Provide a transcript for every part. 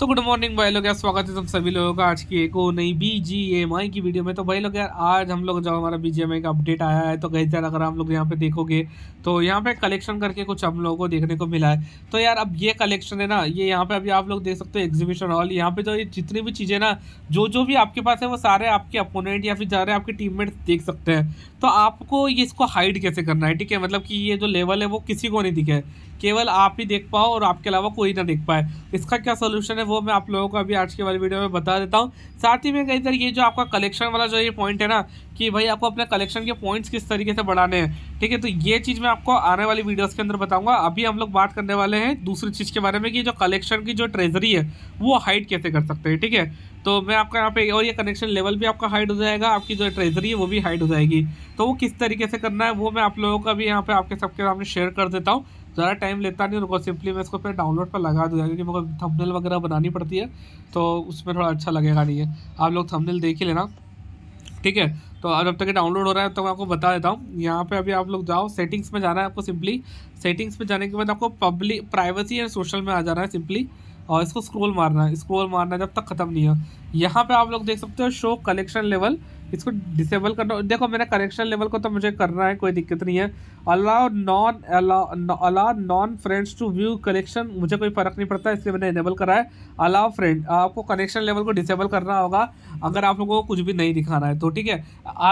तो good morning भाई लोग यार स्वागत है तुम सभी लोगों का आज की एक और नई बी जी एम आई की वीडियो में तो भाई लोग यार आज हम लोग जब हमारा बी जी एम आई का अपडेट आया है तो कहीं यार अगर हम लोग यहाँ पे देखोगे तो यहाँ पे कलेक्शन करके कुछ हम लोगों को देखने को मिला है तो यार अब ये कलेक्शन है ना ये यहाँ पे अभी आप लोग देख सकते हो एग्जीबिशन हॉल यहाँ पे जो ये जितनी भी चीज़ें ना जो जो भी आपके पास है वो सारे आपके अपोनेंट या फिर जा रहे आपके मेट्स देख सकते हैं तो आपको ये इसको हाइड कैसे करना है ठीक है मतलब कि ये जो लेवल है वो किसी को नहीं दिखे केवल आप ही देख पाओ और आपके अलावा कोई ना देख पाए इसका क्या सोल्यूशन है वो मैं आप लोगों को अभी आज के वाली वीडियो में बता देता हूँ साथ ही में कहीं सर ये जो आपका कलेक्शन वाला जो ये पॉइंट है ना कि भाई आपको अपने कलेक्शन के पॉइंट्स किस तरीके से बढ़ाने हैं ठीक है तो ये चीज़ मैं आपको आने वाली वीडियोस के अंदर बताऊंगा अभी हम लोग बात करने वाले हैं दूसरी चीज़ के बारे में कि जो कलेक्शन की जो ट्रेजरी है वो हाइट कैसे कर सकते हैं ठीक है तो मैं आपका यहाँ पे और ये कनेक्शन लेवल भी आपका हाइड हो जाएगा आपकी जो ट्रेजरी है वो भी हाइड हो जाएगी तो वो किस तरीके से करना है वो मैं आप लोगों का भी यहाँ पे आपके सबके सामने शेयर कर देता हूँ ज़्यादा टाइम लेता नहीं उनको सिंपली मैं इसको फिर डाउनलोड पर लगा दूँगा क्योंकि मुझे को थंबनेल वगैरह बनानी पड़ती है तो उसमें थोड़ा अच्छा लगेगा नहीं है आप लोग थंबनेल देख ही लेना ठीक है तो अब जब तक डाउनलोड हो रहा है तो मैं आपको बता देता हूँ यहाँ पे अभी आप लोग जाओ सेटिंग्स में जाना है आपको सिंपली सेटिंग्स में जाने के बाद आपको पब्लिक प्राइवेसी एंड सोशल में आ जाना है सिंपली और इसको स्क्रोल मारना है स्क्रोल मारना है जब तक ख़त्म नहीं है यहाँ पे आप लोग देख सकते हो शो कलेक्शन लेवल इसको डिसेबल करना देखो मेरा कनेक्शन लेवल को तो मुझे करना है कोई दिक्कत नहीं है allow non allow non friends to view connection मुझे कोई फ़र्क नहीं पड़ता इसलिए मैंने इनेबल करा है अलाउ फ्रेंड आपको कनेक्शन लेवल को डिसेबल करना होगा अगर आप लोगों को कुछ भी नहीं दिखाना है तो ठीक है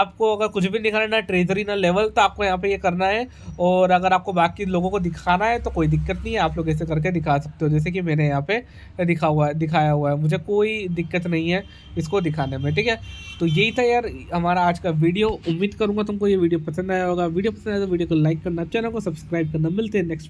आपको अगर कुछ भी दिखाना है ना ट्रेजरी ना लेवल तो आपको यहाँ पर ये करना है और अगर आपको बाकी लोगों को दिखाना है तो कोई दिक्कत नहीं है आप लोग ऐसे करके दिखा सकते हो जैसे कि मैंने यहाँ पर दिखा हुआ है दिखाया हुआ है मुझे कोई दिक्कत नहीं है इसको दिखाने में ठीक है तो यही था यार हमारा आज का वीडियो उम्मीद करूंगा तुमको ये वीडियो पसंद आया होगा वीडियो पसंद आया तो वीडियो को लाइक करना चैनल को सब्सक्राइब करना मिलते हैं नेक्स्ट